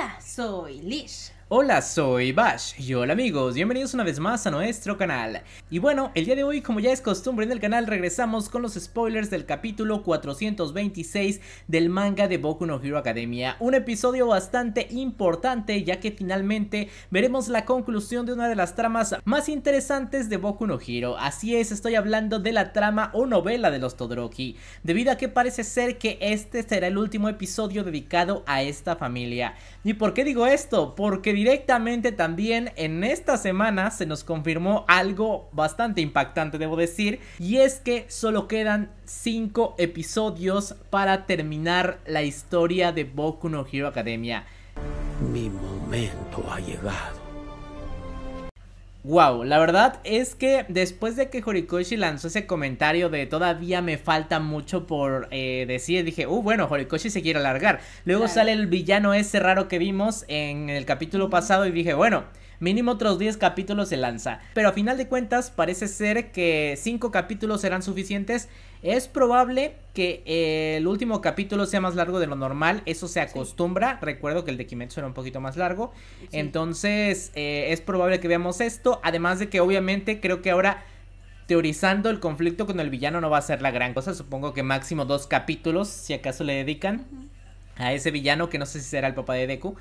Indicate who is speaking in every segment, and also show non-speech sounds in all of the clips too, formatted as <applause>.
Speaker 1: Hola, soy Lish.
Speaker 2: Hola, soy Bash y hola amigos, bienvenidos una vez más a nuestro canal. Y bueno, el día de hoy, como ya es costumbre en el canal, regresamos con los spoilers del capítulo 426 del manga de Boku no Hero Academia. Un episodio bastante importante ya que finalmente veremos la conclusión de una de las tramas más interesantes de Boku no Hero. Así es, estoy hablando de la trama o novela de los Todoroki, debido a que parece ser que este será el último episodio dedicado a esta familia. ¿Y por qué digo esto? Porque directamente también en esta semana se nos confirmó algo bastante impactante, debo decir, y es que solo quedan 5 episodios para terminar la historia de Boku no Hero Academia. Mi momento ha llegado. Wow, la verdad es que después de que Horikoshi lanzó ese comentario de todavía me falta mucho por eh, decir, dije, uh, bueno, Horikoshi se quiere alargar. Luego sale el villano ese raro que vimos en el capítulo pasado y dije, bueno, mínimo otros 10 capítulos se lanza. Pero a final de cuentas parece ser que 5 capítulos serán suficientes. Es probable que eh, el último capítulo sea más largo de lo normal, eso se acostumbra. Recuerdo que el de Kimetsu era un poquito más largo. Entonces eh, es probable que veamos esto, además de que obviamente creo que ahora teorizando el conflicto con el villano no va a ser la gran cosa. Supongo que máximo dos capítulos, si acaso le dedican a ese villano que no sé si será el papá de Deku.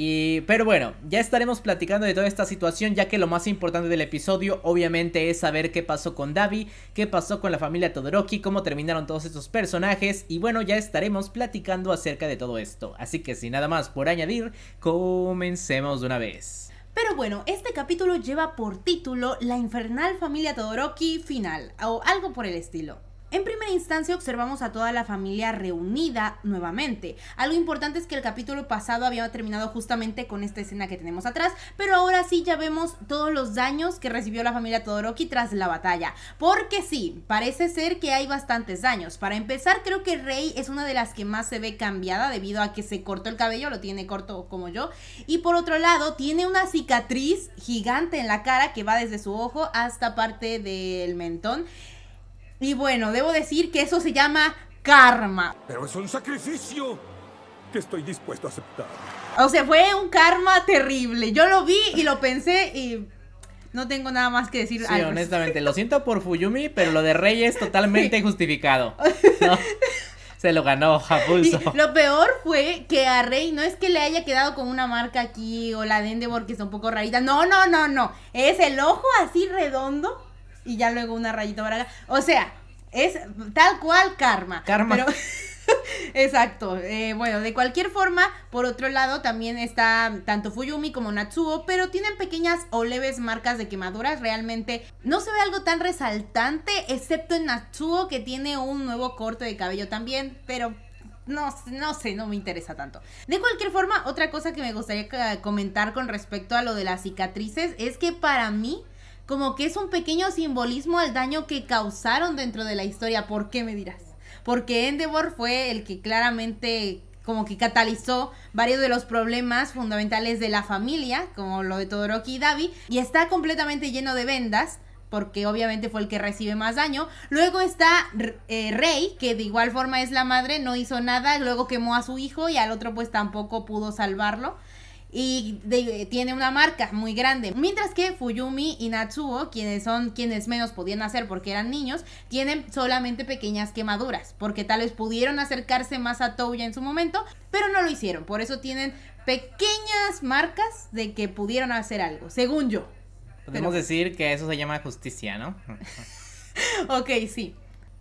Speaker 2: Y, pero bueno, ya estaremos platicando de toda esta situación, ya que lo más importante del episodio obviamente es saber qué pasó con Davi, qué pasó con la familia Todoroki, cómo terminaron todos estos personajes y bueno, ya estaremos platicando acerca de todo esto. Así que sin nada más por añadir, comencemos de una vez.
Speaker 1: Pero bueno, este capítulo lleva por título La infernal familia Todoroki final o algo por el estilo. En primera instancia observamos a toda la familia reunida nuevamente. Algo importante es que el capítulo pasado había terminado justamente con esta escena que tenemos atrás, pero ahora sí ya vemos todos los daños que recibió la familia Todoroki tras la batalla. Porque sí, parece ser que hay bastantes daños. Para empezar, creo que Rei es una de las que más se ve cambiada debido a que se cortó el cabello, lo tiene corto como yo. Y por otro lado, tiene una cicatriz gigante en la cara que va desde su ojo hasta parte del mentón. Y bueno, debo decir que eso se llama karma.
Speaker 2: Pero es un sacrificio que estoy dispuesto a aceptar.
Speaker 1: O sea, fue un karma terrible. Yo lo vi y lo pensé y no tengo nada más que decir. Sí,
Speaker 2: honestamente, lo siento por Fuyumi, pero lo de Rey es <laughs> totalmente injustificado. <laughs> Se lo ganó a
Speaker 1: lo peor fue que a Rey no es que le haya quedado con una marca aquí o la de Endeavor que es un poco rarita. No, no, no, no. Es el ojo así redondo y ya luego una rayita para O sea, es tal cual karma. Karma. Pero... <laughs> Exacto. Eh, bueno, de cualquier forma, por otro lado, también está tanto Fuyumi como Natsuo, pero tienen pequeñas o leves marcas de quemaduras. Realmente no se ve algo tan resaltante, excepto en Natsuo, que tiene un nuevo corte de cabello también, pero no, no sé, no me interesa tanto. De cualquier forma, otra cosa que me gustaría comentar con respecto a lo de las cicatrices es que para mí como que es un pequeño simbolismo al daño que causaron dentro de la historia. ¿Por qué me dirás? Porque Endeavor fue el que claramente como que catalizó varios de los problemas fundamentales de la familia, como lo de Todoroki y Davi, y está completamente lleno de vendas porque obviamente fue el que recibe más daño. Luego está eh, Rey, que de igual forma es la madre, no hizo nada, luego quemó a su hijo y al otro pues tampoco pudo salvarlo y tiene una marca muy grande. Mientras que Fuyumi y Natsuo, quienes son quienes menos podían hacer porque eran niños, tienen solamente pequeñas quemaduras, porque tal vez pudieron acercarse más a Toya en su momento, pero no lo hicieron. Por eso tienen pequeñas marcas de que pudieron hacer algo, según yo.
Speaker 2: Podemos decir que eso se llama justicia, ¿no?
Speaker 1: <laughs> ok, sí.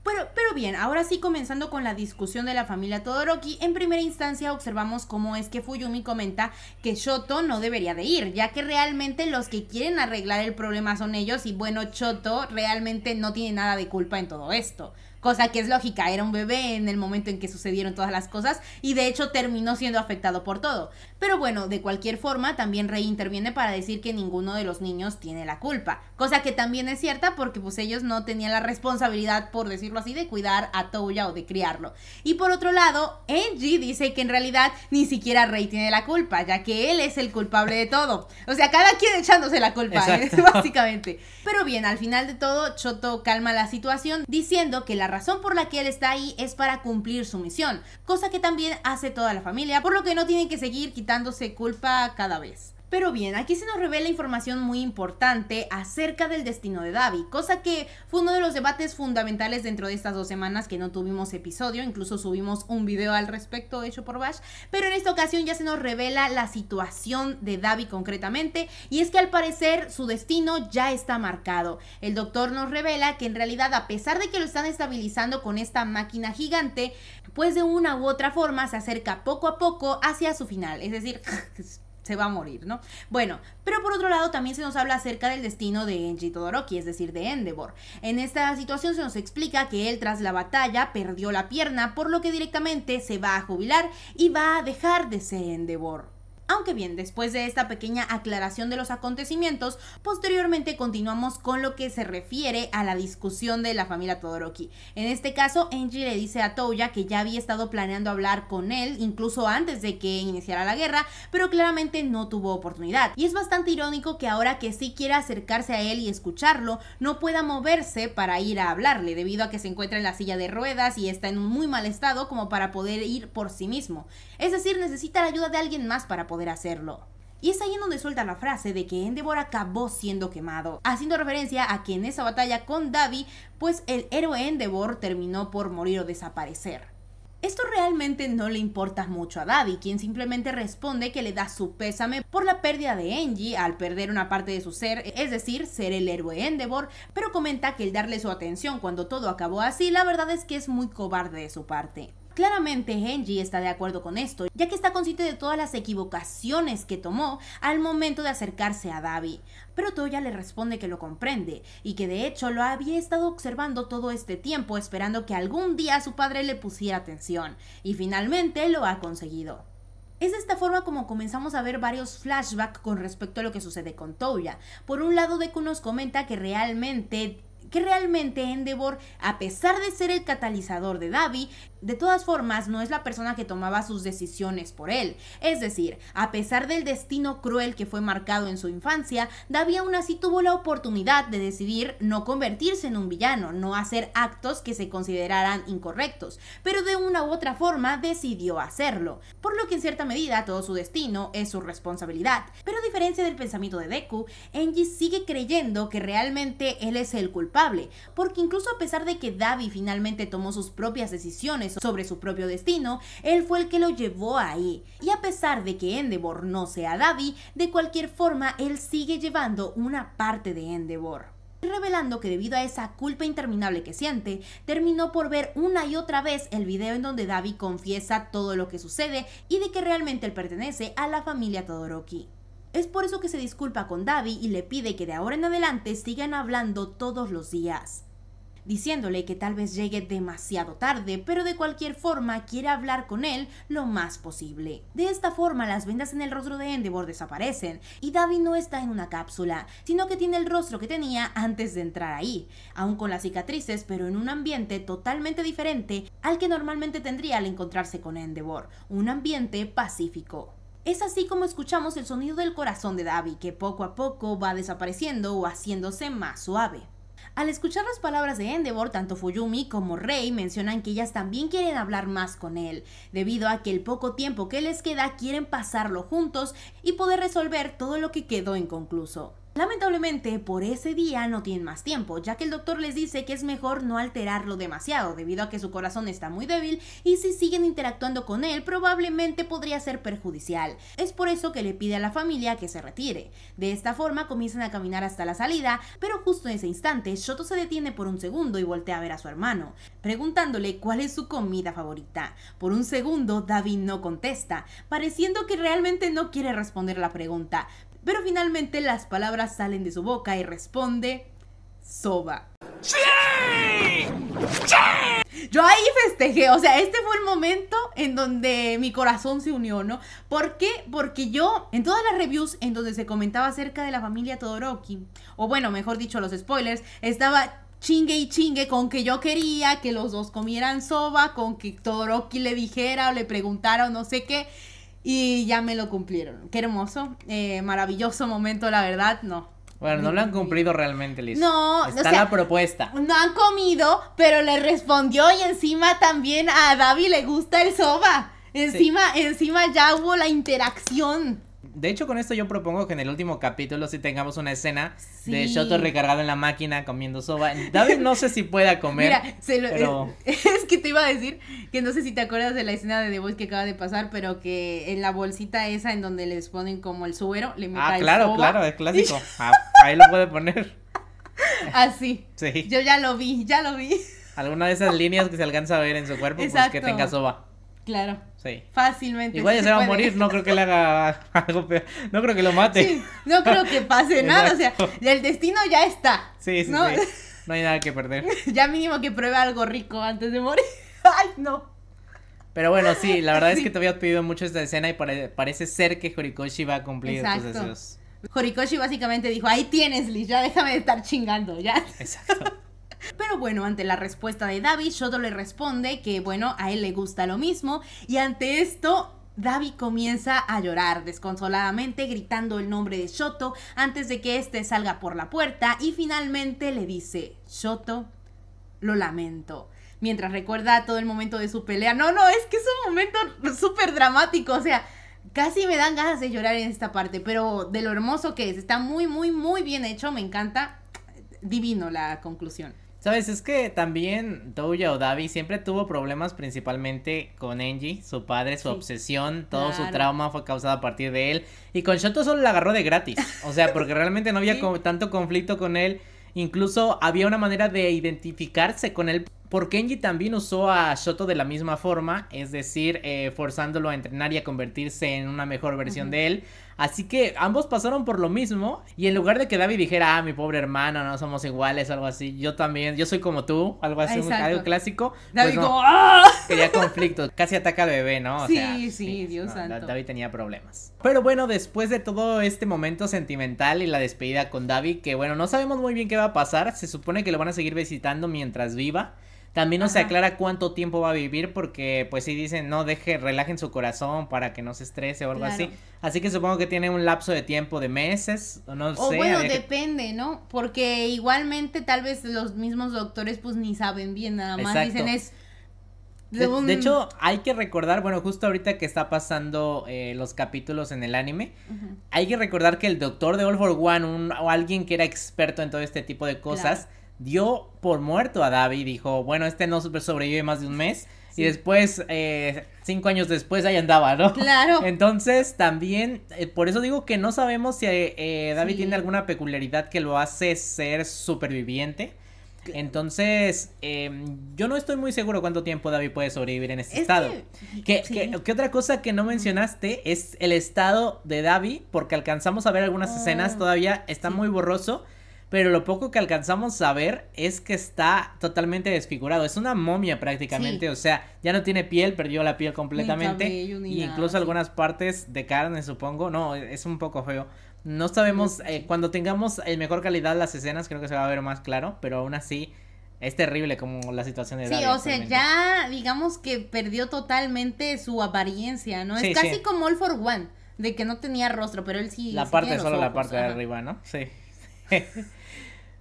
Speaker 1: Pero, pero bien, ahora sí comenzando con la discusión de la familia Todoroki, en primera instancia observamos cómo es que Fuyumi comenta que Shoto no debería de ir, ya que realmente los que quieren arreglar el problema son ellos y bueno, Shoto realmente no tiene nada de culpa en todo esto cosa que es lógica, era un bebé en el momento en que sucedieron todas las cosas y de hecho terminó siendo afectado por todo. Pero bueno, de cualquier forma, también Rey interviene para decir que ninguno de los niños tiene la culpa, cosa que también es cierta porque pues ellos no tenían la responsabilidad, por decirlo así, de cuidar a Toya o de criarlo. Y por otro lado, Angie dice que en realidad ni siquiera Rey tiene la culpa, ya que él es el culpable de todo. O sea, cada quien echándose la culpa, <laughs> básicamente. Pero bien, al final de todo, Choto calma la situación diciendo que la razón por la que él está ahí es para cumplir su misión, cosa que también hace toda la familia, por lo que no tienen que seguir quitándose culpa cada vez. Pero bien, aquí se nos revela información muy importante acerca del destino de Davi, cosa que fue uno de los debates fundamentales dentro de estas dos semanas que no tuvimos episodio, incluso subimos un video al respecto hecho por Bash, pero en esta ocasión ya se nos revela la situación de Davi concretamente, y es que al parecer su destino ya está marcado. El doctor nos revela que en realidad a pesar de que lo están estabilizando con esta máquina gigante, pues de una u otra forma se acerca poco a poco hacia su final, es decir, <laughs> se va a morir, ¿no? Bueno, pero por otro lado también se nos habla acerca del destino de Enji Todoroki, es decir, de Endeavor. En esta situación se nos explica que él tras la batalla perdió la pierna, por lo que directamente se va a jubilar y va a dejar de ser Endeavor. Aunque bien, después de esta pequeña aclaración de los acontecimientos, posteriormente continuamos con lo que se refiere a la discusión de la familia Todoroki. En este caso, Angie le dice a Toya que ya había estado planeando hablar con él incluso antes de que iniciara la guerra, pero claramente no tuvo oportunidad. Y es bastante irónico que ahora que sí quiera acercarse a él y escucharlo, no pueda moverse para ir a hablarle, debido a que se encuentra en la silla de ruedas y está en un muy mal estado como para poder ir por sí mismo. Es decir, necesita la ayuda de alguien más para poder hacerlo. Y es ahí en donde suelta la frase de que Endeavor acabó siendo quemado, haciendo referencia a que en esa batalla con Davi, pues el héroe Endeavor terminó por morir o desaparecer. Esto realmente no le importa mucho a Daddy, quien simplemente responde que le da su pésame por la pérdida de Angie al perder una parte de su ser, es decir, ser el héroe Endeavor, pero comenta que el darle su atención cuando todo acabó así, la verdad es que es muy cobarde de su parte. Claramente Genji está de acuerdo con esto, ya que está consciente de todas las equivocaciones que tomó al momento de acercarse a Davi, pero Toya le responde que lo comprende y que de hecho lo había estado observando todo este tiempo esperando que algún día su padre le pusiera atención, y finalmente lo ha conseguido. Es de esta forma como comenzamos a ver varios flashbacks con respecto a lo que sucede con Toya. Por un lado, Deku nos comenta que realmente que realmente Endeavor, a pesar de ser el catalizador de Davi, de todas formas no es la persona que tomaba sus decisiones por él. Es decir, a pesar del destino cruel que fue marcado en su infancia, Davi aún así tuvo la oportunidad de decidir no convertirse en un villano, no hacer actos que se consideraran incorrectos, pero de una u otra forma decidió hacerlo, por lo que en cierta medida todo su destino es su responsabilidad. Pero a diferencia del pensamiento de Deku, Engie sigue creyendo que realmente él es el culpable porque incluso a pesar de que Davi finalmente tomó sus propias decisiones sobre su propio destino, él fue el que lo llevó ahí. Y a pesar de que Endeavor no sea Davi, de cualquier forma él sigue llevando una parte de Endeavor revelando que debido a esa culpa interminable que siente, terminó por ver una y otra vez el video en donde Davi confiesa todo lo que sucede y de que realmente él pertenece a la familia Todoroki. Es por eso que se disculpa con Davi y le pide que de ahora en adelante sigan hablando todos los días, diciéndole que tal vez llegue demasiado tarde, pero de cualquier forma quiere hablar con él lo más posible. De esta forma las vendas en el rostro de Endeavor desaparecen y Davi no está en una cápsula, sino que tiene el rostro que tenía antes de entrar ahí, aún con las cicatrices, pero en un ambiente totalmente diferente al que normalmente tendría al encontrarse con Endeavor, un ambiente pacífico. Es así como escuchamos el sonido del corazón de Davi, que poco a poco va desapareciendo o haciéndose más suave. Al escuchar las palabras de Endeavor, tanto Fuyumi como Rei mencionan que ellas también quieren hablar más con él, debido a que el poco tiempo que les queda quieren pasarlo juntos y poder resolver todo lo que quedó inconcluso. Lamentablemente, por ese día no tienen más tiempo, ya que el doctor les dice que es mejor no alterarlo demasiado, debido a que su corazón está muy débil y si siguen interactuando con él probablemente podría ser perjudicial. Es por eso que le pide a la familia que se retire. De esta forma comienzan a caminar hasta la salida, pero justo en ese instante, Shoto se detiene por un segundo y voltea a ver a su hermano, preguntándole cuál es su comida favorita. Por un segundo, David no contesta, pareciendo que realmente no quiere responder la pregunta, pero finalmente las palabras salen de su boca y responde soba. ¡Sí!
Speaker 2: ¡Sí!
Speaker 1: Yo ahí festejé, o sea, este fue el momento en donde mi corazón se unió, ¿no? ¿Por qué? Porque yo, en todas las reviews en donde se comentaba acerca de la familia Todoroki, o bueno, mejor dicho, los spoilers, estaba chingue y chingue con que yo quería que los dos comieran soba, con que Todoroki le dijera o le preguntara o no sé qué y ya me lo cumplieron. Qué hermoso, eh, maravilloso momento, la verdad, no.
Speaker 2: Bueno, no lo han cumplido realmente, listo No, está la propuesta.
Speaker 1: No han comido, pero le respondió y encima también a Davi le gusta el soba. Encima, encima ya hubo la
Speaker 2: interacción. De hecho, con esto yo propongo que en el último capítulo sí tengamos una escena de Shoto recargado en la máquina comiendo soba. David no sé si pueda comer. Mira,
Speaker 1: se lo, <laughs> es, que te iba a decir que no sé si te acuerdas de la escena de The Voice que acaba de pasar, pero que en la bolsita esa en donde les ponen como el suero, le meten Ah, claro, claro,
Speaker 2: es <laughs> clásico. Ah, ahí lo puede poner.
Speaker 1: <laughs> Así. Sí. Yo ya lo vi, ya lo vi.
Speaker 2: Alguna de esas líneas que se alcanza a ver en su cuerpo, pues que tenga soba. Claro. Sí.
Speaker 1: Fácilmente. Igual ya se, va a morir,
Speaker 2: no creo que le haga <laughs> algo peor. No creo que lo mate. Sí,
Speaker 1: no creo que pase <laughs> nada. O sea, el destino ya está.
Speaker 2: Sí, sí, sí. No hay nada que perder.
Speaker 1: <laughs> ya mínimo que pruebe algo rico antes de morir. Ay, no.
Speaker 2: Pero bueno, sí, la verdad es que te había pedido mucho esta escena y parece ser que Horikoshi va a cumplir Exacto. tus deseos.
Speaker 1: Horikoshi básicamente dijo, ahí tienes, Liz, ya déjame de estar chingando, ya. Exacto. Pero bueno, ante la respuesta de Davi, Shoto le responde que bueno, a él le gusta lo mismo y ante esto Davi comienza a llorar desconsoladamente gritando el nombre de Shoto antes de que este salga por la puerta y finalmente le dice, Shoto, lo lamento. Mientras recuerda todo el momento de su pelea. No, no, es que es un momento súper dramático, o sea, casi me dan ganas de llorar en esta parte, pero de lo hermoso que es, está muy, muy, muy bien hecho, me encanta. Divino la conclusión.
Speaker 2: Sabes, es que también o Davi siempre tuvo problemas principalmente con Enji, su padre, su obsesión, todo su trauma fue causado a partir de él. Y con Shoto solo la agarró de gratis, o sea, porque realmente no había tanto conflicto con él. Incluso había una manera de identificarse con él, porque Enji también usó a Shoto de la misma forma, es decir, eh, forzándolo a entrenar y a convertirse en una mejor versión de él. Así que ambos pasaron por lo mismo. Y en lugar de que David dijera, ah, mi pobre hermano, no somos iguales, algo así, yo también, yo soy como tú, algo así, un, algo clásico. Pues David como, ¡ah! Quería conflicto, casi ataca al bebé, ¿no? sí,
Speaker 1: sí, Dios santo.
Speaker 2: David tenía problemas. Pero bueno, después de todo este momento sentimental y la despedida con David, que bueno, no sabemos muy bien qué va a pasar, se supone que lo van a seguir visitando mientras viva. También no se aclara cuánto tiempo va a vivir porque pues si dicen, no, deje, relajen su corazón para que no se estrese o algo así. Así que supongo que tiene un lapso de tiempo de meses, o no o Bueno,
Speaker 1: depende, ¿no? Porque igualmente tal vez los mismos doctores pues ni saben bien, nada más dicen es...
Speaker 2: De, hecho, hay que recordar, bueno, justo ahorita que está pasando eh, los capítulos en el anime, hay que recordar que el doctor de All for One, o alguien que era experto en todo este tipo de cosas, dio por muerto a Davy dijo, bueno, este no sobrevive más de un mes. Y después, eh, cinco años después, ahí andaba, ¿no? Claro. <laughs> Entonces, también, eh, por eso digo que no sabemos si eh, eh David tiene alguna peculiaridad que lo hace ser superviviente. Entonces, em, yo no estoy muy seguro cuánto tiempo David puede sobrevivir en este estado. Que, otra cosa que no mencionaste es el estado de David, porque alcanzamos a ver algunas escenas, ah. todavía está muy borroso pero lo poco que alcanzamos a ver es que está totalmente desfigurado. Es una momia prácticamente, o sea, ya no tiene piel, perdió la piel completamente. incluso algunas partes de carne, supongo. No, es un poco feo. No sabemos, eh, cuando tengamos en mejor calidad las escenas, creo que se va a ver más claro, pero aún así es terrible como la situación de Sí, o sea, ya
Speaker 1: digamos que perdió totalmente su apariencia, ¿no? es casi como All for One, de que no tenía rostro, pero él sí. La parte, solo la parte de
Speaker 2: arriba, ¿no? Sí. <laughs>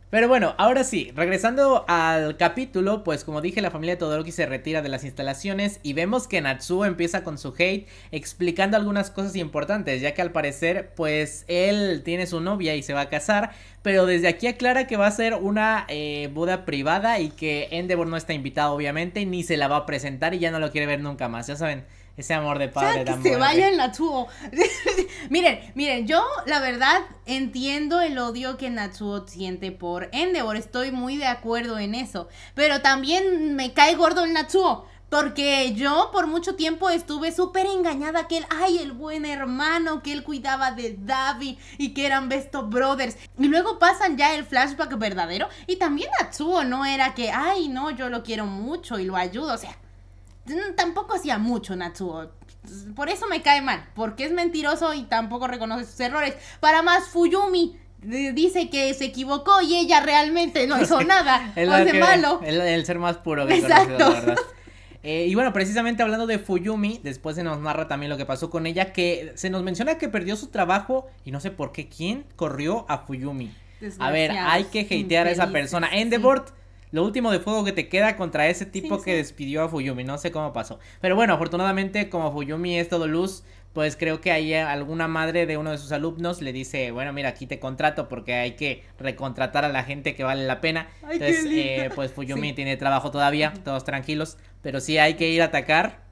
Speaker 2: Pero bueno, ahora sí, regresando al capítulo, pues como dije, la familia Todoroki se retira de las instalaciones y vemos que Natsuo empieza con su hate explicando algunas cosas importantes, ya que al parecer, pues él tiene su novia y se va a casar, pero desde aquí aclara que va a ser una eh, boda privada y que Endeavor no está invitado, obviamente, ni se la va a presentar y ya no lo quiere ver nunca más, ya saben, ese amor de padre que se vaya
Speaker 1: en <laughs> miren, miren, yo la verdad entiendo el odio que Natsuo siente por Endeavor. Estoy muy de acuerdo en eso. Pero también me cae gordo el Natsuo. Porque yo por mucho tiempo estuve súper engañada que él, ay, el buen hermano, que él cuidaba de Davi y que eran Besto Brothers. Y luego pasan ya el flashback verdadero. Y también Natsuo no era que, ay, no, yo lo quiero mucho y lo ayudo. O sea, Mm, tampoco hacía mucho Natsuo. Por eso me cae mal, porque es mentiroso y tampoco reconoce sus errores. Para más, Fuyumi eh, dice que se equivocó y ella realmente no hizo <laughs> nada. el, hace malo.
Speaker 2: El, ser más puro. Que Exacto. Eh, y bueno, precisamente hablando de Fuyumi, después se nos narra también lo que pasó con ella, que se nos menciona que perdió su trabajo y no sé por qué quién corrió a Fuyumi. A ver, hay que hatear a esa persona. En lo último de fuego que te queda contra ese tipo que despidió a Fuyumi. No sé cómo pasó. Pero bueno, afortunadamente, como Fuyumi es todo luz, pues creo que ahí alguna madre de uno de sus alumnos le dice: Bueno, mira, aquí te contrato porque hay que recontratar a la gente que vale la pena. Entonces, eh, pues Fuyumi tiene trabajo todavía, todos tranquilos. Pero sí hay que ir a atacar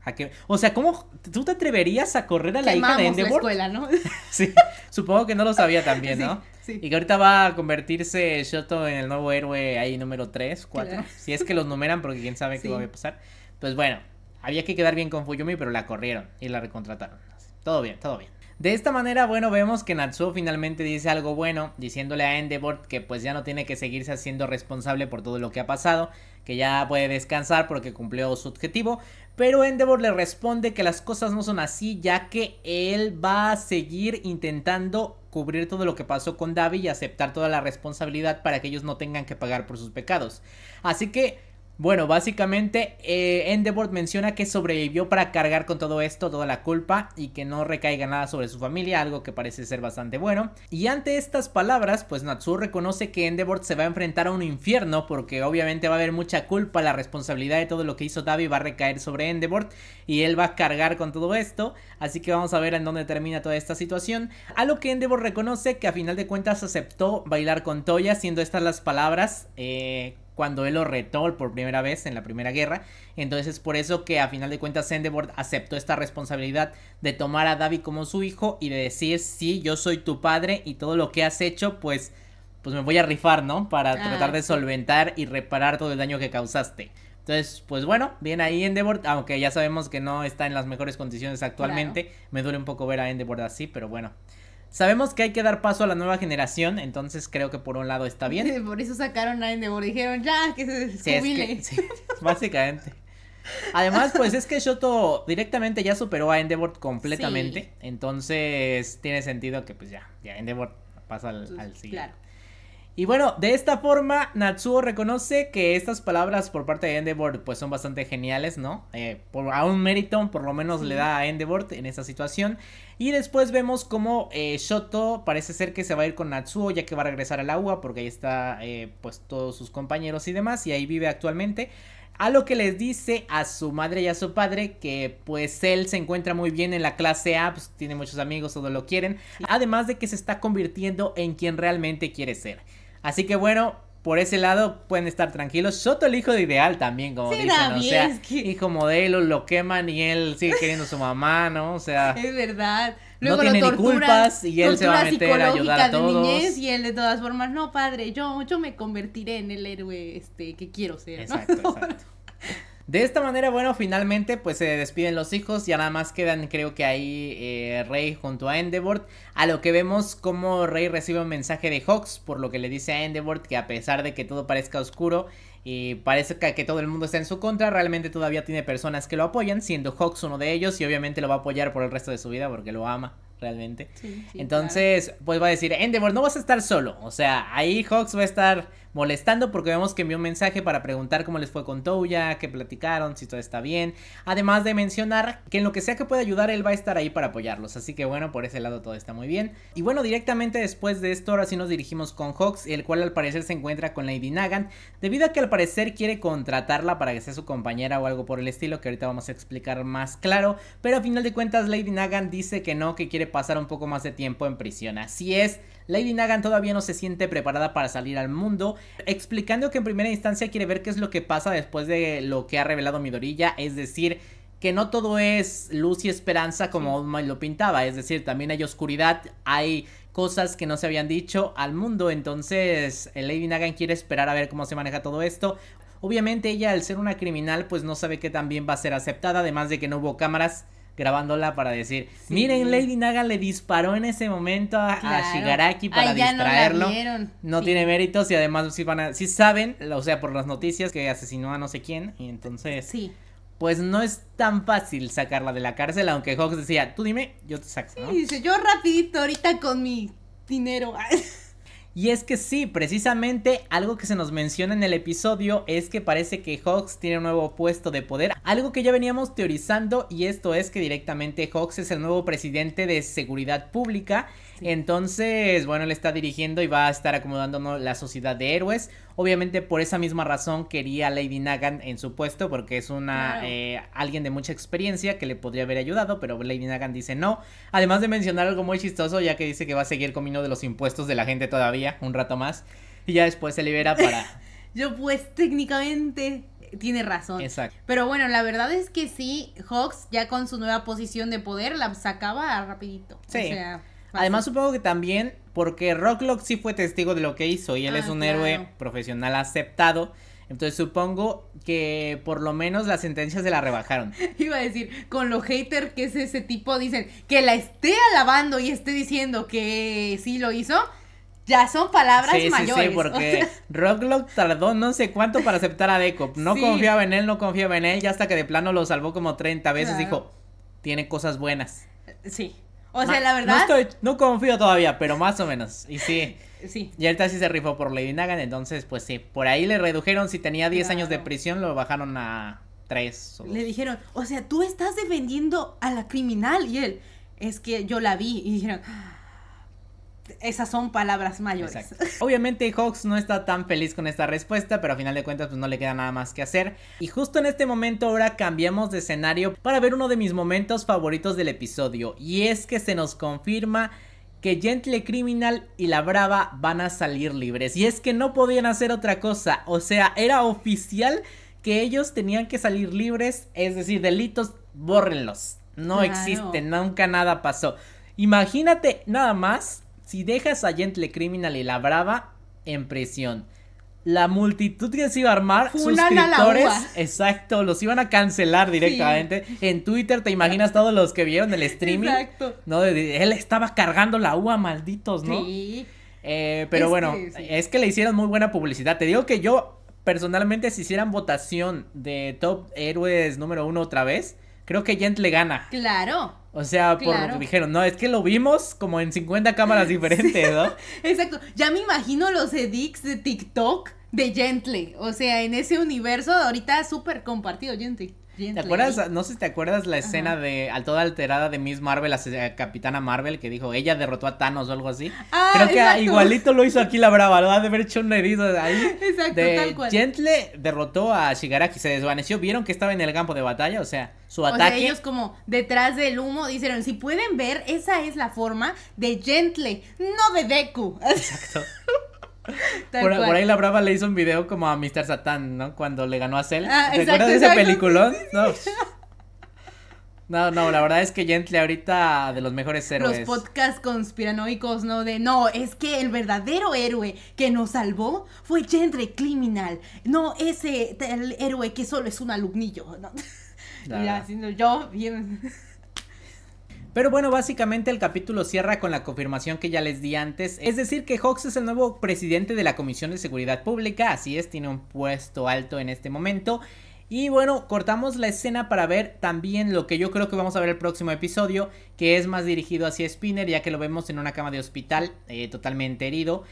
Speaker 2: o sea, ¿cómo tú te atreverías a correr a la hija de Endeavor?
Speaker 1: La escuela, ¿no? <laughs> sí,
Speaker 2: supongo que no lo sabía también, ¿no? <laughs> Sí, Y que ahorita va a convertirse Shoto en el nuevo héroe ahí número 3, 4. Si es que los numeran, porque quién sabe qué va a pasar. Pues bueno, había que quedar bien con Fuyumi, pero la corrieron y la recontrataron. Todo bien, todo bien. De esta manera, bueno, vemos que Natsuo finalmente dice algo bueno, diciéndole a Endeavor que pues ya no tiene que seguirse haciendo responsable por todo lo que ha pasado, que ya puede descansar porque cumplió su objetivo, pero Endeavor le responde que las cosas no son así, ya que él va a seguir intentando cubrir todo lo que pasó con Davi y aceptar toda la responsabilidad para que ellos no tengan que pagar por sus pecados. Así que bueno, básicamente Endebord eh, Endeavor menciona que sobrevivió para cargar con todo esto, toda la culpa y que no recaiga nada sobre su familia, algo que parece ser bastante bueno. Y ante estas palabras, pues Natsu reconoce que Endeavor se va a enfrentar a un infierno porque obviamente va a haber mucha culpa, la responsabilidad de todo lo que hizo Davi va a recaer sobre Endeavor y él va a cargar con todo esto, así que vamos a ver en dónde termina toda esta situación. A lo que Endeavor reconoce que a final de cuentas aceptó bailar con Toya, siendo estas las palabras eh, cuando él lo retó por primera vez en la primera guerra. Entonces es por eso que a final de cuentas Sendebord aceptó esta responsabilidad de tomar a Davi como su hijo y de decir, sí, yo soy tu padre y todo lo que has hecho, pues, pues me voy a rifar, ¿no? Para ah, tratar de solventar y reparar todo el daño que causaste. Entonces, pues bueno, bien ahí Endeavor, aunque ya sabemos que no está en las mejores condiciones actualmente. Me duele un poco ver a Endeavor así, pero bueno. Sabemos que hay que dar paso a la nueva generación, entonces creo que por un lado está bien.
Speaker 1: <laughs> Por eso sacaron a Endeavor, dijeron ya que se <laughs>
Speaker 2: básicamente. Además, pues es que Shoto directamente ya superó a Endeavor completamente, entonces tiene sentido que pues ya, ya Endeavor pasa al, siguiente. Y bueno, de esta forma, Natsuo reconoce que estas palabras por parte de Endeavor pues son bastante geniales, ¿no? Eh, a un mérito, por lo menos le da a Endeavor en esta situación. Y después vemos como eh, Shoto parece ser que se va a ir con Natsuo ya que va a regresar al agua porque ahí está eh, pues todos sus compañeros y demás y ahí vive actualmente. A lo que les dice a su madre y a su padre que pues él se encuentra muy bien en la clase A, pues tiene muchos amigos, todo lo quieren. Además de que se está convirtiendo en quien realmente quiere ser. Así que bueno, por ese lado pueden estar tranquilos. Soto el hijo de ideal también, como dicen, o sea, hijo modelo, lo queman y él sigue queriendo a su mamá, ¿no? O sea, <laughs>
Speaker 1: es verdad. Luego no tiene ni culpas y él se va a meter a ayudar a todos. De niñez y él de todas formas, no, padre, yo yo me convertiré en el héroe este que quiero ser. ¿no? Exacto, exacto.
Speaker 2: De esta manera, bueno, finalmente pues se despiden los hijos, ya nada más quedan creo que ahí eh, Rey junto a Endeavor, a lo que vemos como Rey recibe un mensaje de Hawks, por lo que le dice a Endeavor que a pesar de que todo parezca oscuro y parece que, que todo el mundo está en su contra, realmente todavía tiene personas que lo apoyan, siendo Hawks uno de ellos y obviamente lo va a apoyar por el resto de su vida porque lo ama realmente. Entonces, pues va a decir, Endeavor no vas a estar solo. O sea, ahí Hawks va a estar molestando porque vemos que envió un mensaje para preguntar cómo les fue con Touya, qué platicaron, si todo está bien. Además de mencionar que en lo que sea que pueda ayudar, él va a estar ahí para apoyarlos. Así que bueno, por ese lado todo está muy bien. Y bueno, directamente después de esto, ahora sí nos dirigimos con Hawks, el cual al parecer se encuentra con Lady Nagan, debido a que al parecer quiere contratarla para que sea su compañera o algo por el estilo, que ahorita vamos a explicar más claro. Pero a final de cuentas, Lady Nagan dice que no, que quiere pasar un poco más de tiempo en prisión. Así es, Lady Nagan todavía no se siente preparada para salir al mundo, explicando que en primera instancia quiere ver qué es lo que pasa después de lo que ha revelado Midorilla, es decir, que no todo es luz y esperanza como Old lo pintaba, es decir, también hay oscuridad, hay cosas que no se habían dicho al mundo, entonces eh, Lady Nagan quiere esperar a ver cómo se maneja todo esto. Obviamente ella al ser una criminal pues no sabe que también va a ser aceptada, además de que no hubo cámaras grabándola para decir, miren, Lady Naga le disparó en ese momento a, Shigaraki para distraerlo. No, tiene méritos y además Si van a, saben, o sea, por las noticias que asesinó a no sé quién y entonces Pues no es tan fácil sacarla de la cárcel, aunque Hawks decía, tú dime, yo te saco. dice, yo rapidito ahorita con mi dinero. <laughs> Y es que sí, precisamente algo que se nos menciona en el episodio es que parece que Hawks tiene un nuevo puesto de poder, algo que ya veníamos teorizando y esto es que directamente Hawks es el nuevo presidente de seguridad pública entonces, bueno, le está dirigiendo y va a estar acomodándonos la sociedad de héroes. Obviamente por esa misma razón quería a Lady Nagan en su puesto porque es una eh, alguien de mucha experiencia que le podría haber ayudado, pero Lady Nagan dice no. Además de mencionar algo muy chistoso ya que dice que va a seguir comiendo de los impuestos de la gente todavía un rato más y ya después se libera para... <laughs>
Speaker 1: Yo pues técnicamente tiene razón. Exacto. Pero bueno, la verdad es que sí, Hawks ya con su nueva posición de poder la sacaba rapidito. Sí. O sea...
Speaker 2: Además, supongo que también porque Rocklock sí fue testigo de lo que hizo y él es ah, un héroe profesional aceptado. Entonces supongo que por lo menos las sentencias se la rebajaron.
Speaker 1: <laughs> Iba a decir, con lo hater que es ese tipo, dicen que la esté alabando y esté diciendo que sí lo hizo. Ya son palabras mayores. Sí, sí, <laughs> porque
Speaker 2: Rocklock tardó no sé cuánto para aceptar a Deco. No confiaba en él, no confiaba en él, ya hasta que de plano lo salvó como 30 veces. Dijo, tiene cosas buenas. Sí.
Speaker 1: O sea, la verdad.
Speaker 2: No, confío todavía, pero más o menos. Y <laughs> sí. Y ahorita sí se rifó por Lady Nagan, entonces pues sí, por ahí le redujeron, si tenía 10 años de prisión lo bajaron a 3.
Speaker 1: le dijeron, o sea, tú estás defendiendo a la criminal y él, es que yo la vi y dijeron, esas son palabras mayores.
Speaker 2: Obviamente Hawks no está tan feliz con esta respuesta, pero a final de cuentas pues no le queda nada más que hacer. Y justo en este momento ahora cambiamos de escenario para ver uno de mis momentos favoritos del episodio. Y es que se nos confirma que Gentle Criminal y la Brava van a salir libres. Y es que no podían hacer otra cosa. O sea, era oficial que ellos tenían que salir libres. Es decir, delitos, bórrenlos. No existen, nunca nada pasó. Imagínate nada más si dejas a Gentle Criminal y la Brava en presión, la multitud que se iba a armar, suscriptores, exacto, los iban a cancelar directamente. En Twitter, te imaginas todos los que vieron el streaming. Exacto. No, él estaba cargando la UA, malditos, ¿no? Sí. Eh, pero bueno, es que le hicieron muy buena publicidad. Te digo que yo, personalmente, si hicieran votación de top héroes número uno otra vez, creo que Gentle gana.
Speaker 1: Claro.
Speaker 2: O sea, por lo que dijeron, no, es que lo vimos como en 50 cámaras <laughs> diferentes, ¿no?
Speaker 1: <laughs> Exacto. Ya me imagino los edits de TikTok de Gentle. O sea, en ese universo ahorita súper compartido, Gentle.
Speaker 2: ¿Te acuerdas? No sé si te acuerdas la escena de al toda alterada de Miss Marvel la Capitana Marvel que dijo ella derrotó a Thanos o algo así. Ah, Creo que igualito lo hizo aquí la brava, lo ha de haber hecho un herido ahí. <laughs> Exacto, tal cual. Gentle derrotó a Shigaraki, se desvaneció, vieron que estaba en el campo de batalla, o sea, su ataque. O ellos
Speaker 1: como detrás del humo dijeron, si pueden ver, esa es la forma de Gentle, no de Deku. Exacto. <laughs> Por, ahí
Speaker 2: la brava le hizo un video como a Mr. Satan, ¿no? Cuando le ganó a Cell. Ah, acuerdas de ese peliculón? no. no. No, la verdad es que Gentle ahorita de los mejores héroes. Los
Speaker 1: podcasts conspiranoicos, ¿no? De no, es que el verdadero héroe que nos salvó fue Gentle Criminal. No ese el héroe que solo es un alumnillo, ¿no? <laughs> yo bien.
Speaker 2: Pero bueno, básicamente el capítulo cierra con la confirmación que ya les di antes, es decir que Hawks es el nuevo presidente de la Comisión de Seguridad Pública, así es, tiene un puesto alto en este momento. Y bueno, cortamos la escena para ver también lo que yo creo que vamos a ver el próximo episodio, que es más dirigido hacia Spinner, ya que lo vemos en una cama de hospital, eh, totalmente herido.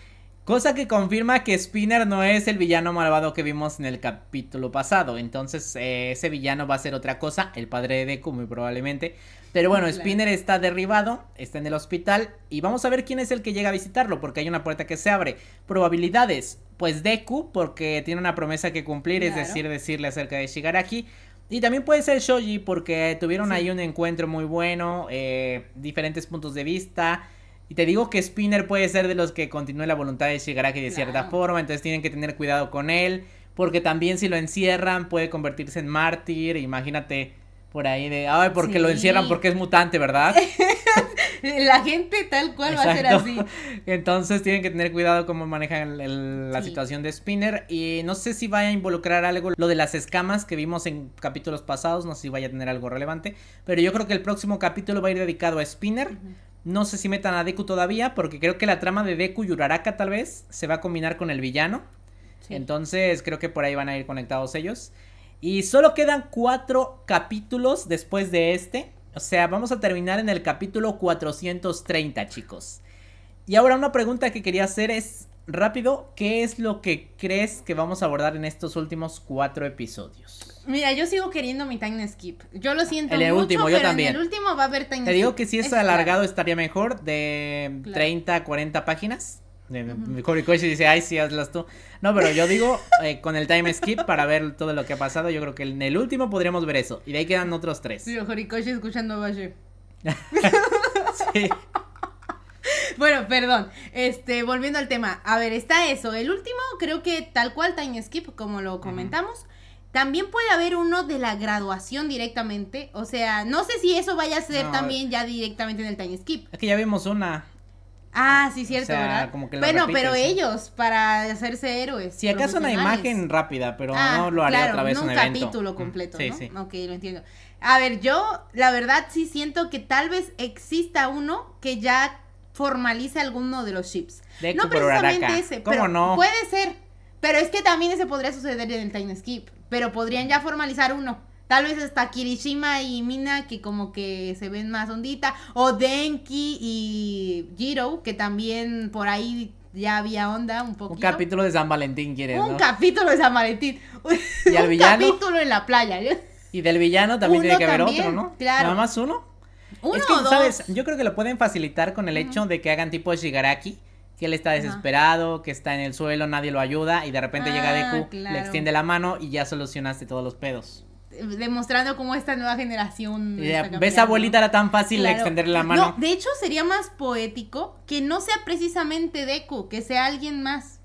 Speaker 2: Cosa que confirma que Spinner no es el villano malvado que vimos en el capítulo pasado. Entonces, eh, ese villano va a ser otra cosa, el padre de Deku, muy probablemente. Pero bueno, Spinner está derribado, está en el hospital. Y vamos a ver quién es el que llega a visitarlo, porque hay una puerta que se abre. Probabilidades: pues Deku, porque tiene una promesa que cumplir, es decir, decirle acerca de Shigaraki. Y también puede ser Shoji, porque tuvieron ahí un encuentro muy bueno, eh, diferentes puntos de vista. Y te digo que Spinner puede ser de los que continúe la voluntad de Shigaraki de cierta forma, entonces tienen que tener cuidado con él, porque también si lo encierran puede convertirse en mártir, imagínate por ahí de, ay, porque lo encierran porque es mutante, ¿verdad? <laughs> la
Speaker 1: gente tal cual va a ser así.
Speaker 2: <laughs> Entonces tienen que tener cuidado cómo manejan la situación de Spinner y no sé si vaya a involucrar algo lo de las escamas que vimos en capítulos pasados, no sé si vaya a tener algo relevante, pero yo creo que el próximo capítulo va a ir dedicado a Spinner. No sé si metan a Deku todavía, porque creo que la trama de Deku y Uraraka tal vez se va a combinar con el villano. Entonces creo que por ahí van a ir conectados ellos. Y solo quedan cuatro capítulos después de este. O sea, vamos a terminar en el capítulo 430, chicos. Y ahora una pregunta que quería hacer es, rápido, ¿qué es lo que crees que vamos a abordar en estos últimos cuatro episodios?
Speaker 1: Mira, yo sigo queriendo mi time skip. Yo lo siento. el último, yo también. el último va a haber time skip. Te digo que
Speaker 2: si es, alargado estaría mejor, de 30 40 páginas. Uh dice, ay, si hazlas tú. No, pero yo digo, eh, con el time skip para ver todo lo que ha pasado, yo creo que en el último podríamos ver eso. Y de ahí quedan otros tres. Sí,
Speaker 1: Horikoshi escuchando Bashi. <laughs> sí. <laughs> bueno, perdón. Este, volviendo al tema. A ver, está eso. El último, creo que tal cual Time Skip, como lo comentamos. También puede haber uno de la graduación directamente. O sea, no sé si eso vaya a ser también ya directamente en el Time Skip.
Speaker 2: Es que ya vimos una.
Speaker 1: Ah, sí, cierto, bueno, pero ellos, para hacerse héroes. Si acaso una imagen
Speaker 2: rápida, pero ah, no lo haría otra vez no un, capítulo completo, sí, Sí.
Speaker 1: Ok, lo entiendo. A ver, yo la verdad sí siento que tal vez exista uno que ya Formalice alguno de los chips. no precisamente ese, ¿Cómo pero no? puede ser. Pero es que también ese podría suceder en el time skip. Pero podrían ya formalizar uno. Tal vez hasta Kirishima y Mina, que como que se ven más ondita. O Denki y Jiro, que también por ahí ya había onda un capítulo
Speaker 2: de San Valentín, quieres, Un
Speaker 1: capítulo de San Valentín.
Speaker 2: <laughs> ¿Y Un capítulo
Speaker 1: en la playa.
Speaker 2: Y del villano también tiene que haber otro, ¿no? Claro. Nada más uno es que, ¿sabes? Yo creo que lo pueden facilitar con el hecho de que hagan tipo Shigaraki, que él está desesperado, que está en el suelo, nadie lo ayuda y de repente llega ah, Deku, le extiende la mano y ya solucionaste todos los pedos.
Speaker 1: Demostrando cómo esta nueva generación. ves abuelita
Speaker 2: era tan fácil extenderle la mano. No,
Speaker 1: de hecho sería más poético que no sea precisamente Deku, que sea alguien más.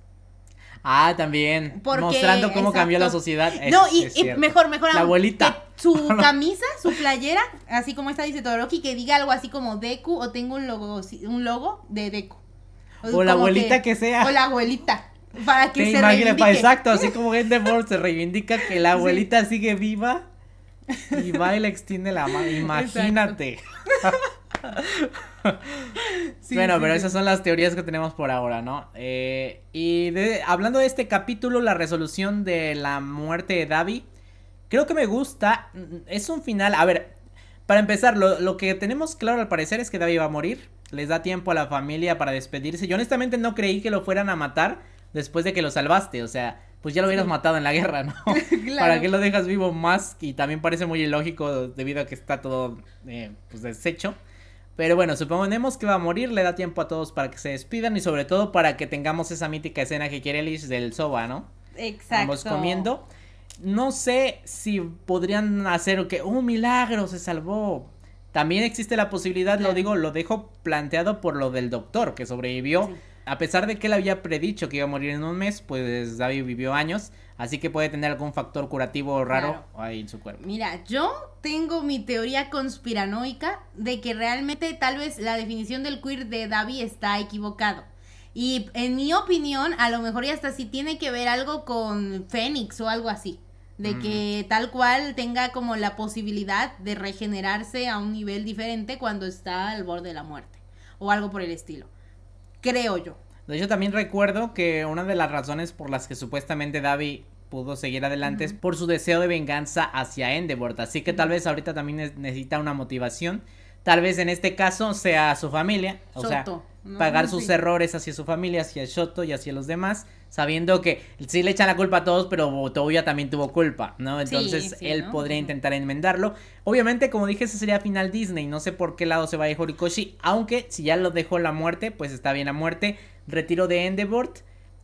Speaker 2: Ah, también. mostrando cómo cambió la sociedad. no, y, mejor, mejor La abuelita.
Speaker 1: Su <laughs> camisa, su playera, así como esta dice Todoroki, que diga algo así como Deku o tengo un logo, un logo de Deku. O, la abuelita que, sea. O la abuelita. Para que se reivindique. exacto,
Speaker 2: así como Endeavor <laughs> se reivindica que la abuelita sigue viva y va extiende la mano. <laughs> Imagínate bueno, pero esas son las teorías que tenemos por ahora, ¿no? Eh, y hablando de este capítulo, la resolución de la muerte de Davi, creo que me gusta. Mm, es un final. A ver, para empezar, lo, que tenemos claro al parecer es que Davi va a morir. Les da tiempo a la familia para despedirse. Yo honestamente no creí que lo fueran a matar después de que lo salvaste. O sea, pues ya lo hubieras matado en la guerra, ¿no?
Speaker 1: <laughs> ¿Para qué
Speaker 2: lo dejas vivo más? Y también parece muy ilógico debido a que está todo eh, pues, deshecho. Pero bueno, suponemos que va a morir, le da tiempo a todos para que se despidan y sobre todo para que tengamos esa mítica escena que quiere Elish del soba, ¿no?
Speaker 1: Exacto. Vamos comiendo.
Speaker 2: No sé si podrían hacer que un oh, milagro se salvó. También existe la posibilidad, lo digo, lo dejo planteado por lo del doctor que sobrevivió. A pesar de que él había predicho que iba a morir en un mes, pues David vivió años. Así que puede tener algún factor curativo raro ahí en su cuerpo.
Speaker 1: Mira, yo tengo mi teoría conspiranoica de que realmente tal vez la definición del queer de Davi está equivocado. Y en mi opinión, a lo mejor y hasta si tiene que ver algo con Fénix o algo así. De mm. que tal cual tenga como la posibilidad de regenerarse a un nivel diferente cuando está al borde de la muerte. O algo por el estilo.
Speaker 2: Creo yo. De también recuerdo que una de las razones por las que supuestamente Davi pudo seguir adelante es por su deseo de venganza hacia Endeavor. Así que tal vez ahorita también necesita una motivación. Tal vez en este caso sea su familia, o sea, pagar sus errores hacia su familia, hacia Shoto y hacia los demás, sabiendo que sí le echan la culpa a todos, pero Botoya también tuvo culpa, ¿no? Entonces él podría intentar enmendarlo. Obviamente, como dije, ese sería final Disney, no sé por qué lado se va a ir Horikoshi, aunque si ya lo dejó la muerte, pues está bien la muerte retiro de Endeavor,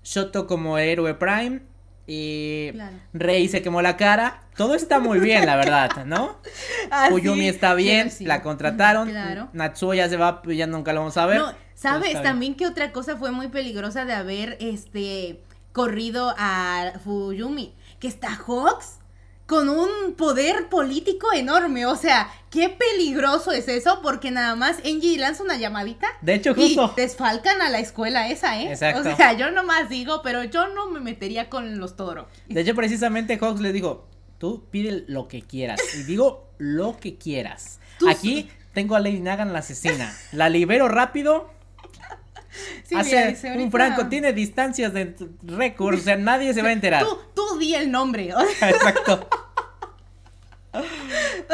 Speaker 2: Shoto como héroe Prime y Rey se quemó la cara. Todo está muy bien, la verdad, ¿no?
Speaker 1: <laughs> Ah, Fuyumi está bien,
Speaker 2: la contrataron. Claro. ya se va, pues, ya nunca lo vamos a ver. ¿sabes también
Speaker 1: que otra cosa fue muy peligrosa de haber este corrido a Fuyumi? Que está Hawks con un poder político enorme. O sea, qué peligroso es eso, porque nada más Angie lanza una llamadita.
Speaker 2: De hecho, justo.
Speaker 1: Y desfalcan a la escuela esa, ¿eh? O sea, yo nomás digo, pero yo no me metería con los toros.
Speaker 2: De hecho, precisamente Hawks le dijo: Tú pide lo que quieras. Y digo lo que quieras. Aquí tengo a Lady Nagan la asesina. La libero rápido
Speaker 1: <laughs> Sí, un Franco tiene
Speaker 2: distancias de récord, o sea, nadie se va a enterar.
Speaker 1: Tú, di el nombre. Exacto.
Speaker 2: <laughs>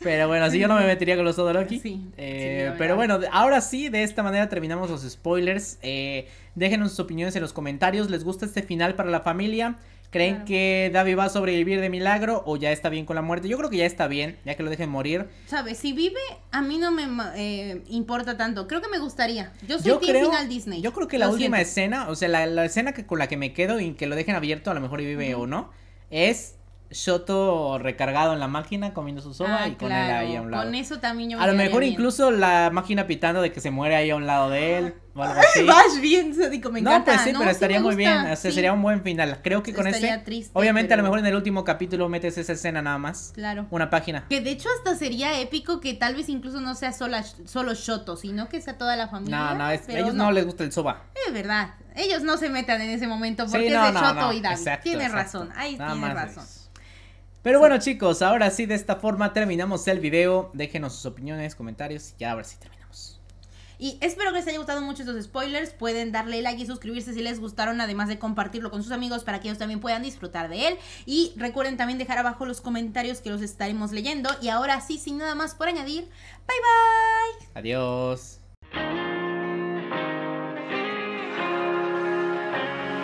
Speaker 2: Pero bueno, así yo no me metería con los Todoroki. Eh, pero bueno, ahora sí, de esta manera terminamos los spoilers. Déjenos eh, dejen sus opiniones en los comentarios. ¿Les gusta este final para la familia? ¿Creen que David va a sobrevivir de milagro o ya está bien con la muerte? Yo creo que ya está bien, ya que lo dejen morir.
Speaker 1: ¿Sabes? Si vive, a mí no me eh, importa tanto. Creo que me gustaría. Yo soy yo Disney. Yo creo que la última
Speaker 2: escena, o sea, la, escena que, con la que me quedo y que lo dejen abierto, a lo mejor y vive o no, es Shoto recargado en la máquina comiendo su soba ah, y con él ahí a un lado. Con
Speaker 1: eso también yo A lo mejor
Speaker 2: incluso la máquina pitando de que se muere ahí a un lado de él <gasps> algo así. vas
Speaker 1: bien, Sódico, me encanta. No, pues sí, pero estaría muy bien, sería un
Speaker 2: buen final. Creo que con estaría triste, obviamente a lo mejor en el último capítulo metes esa escena nada más. Claro. Una página.
Speaker 1: Que de hecho hasta sería épico que tal vez incluso no sea solo Shoto, sino que sea toda la familia. No, no, ellos no. les gusta el soba. Es verdad. Ellos no se metan en ese momento porque es de Shoto y David. Exacto, razón. Ahí tienes razón.
Speaker 2: Pero bueno chicos, ahora sí de esta forma terminamos el video. Déjenos sus opiniones, comentarios y ya a ver si terminamos.
Speaker 1: Y espero que les haya gustado mucho estos spoilers. Pueden darle like y suscribirse si les gustaron, además de compartirlo con sus amigos para que ellos también puedan disfrutar de él. Y recuerden también dejar abajo los comentarios que los estaremos leyendo. Y ahora sí, sin nada más por añadir, bye
Speaker 2: bye. Adiós.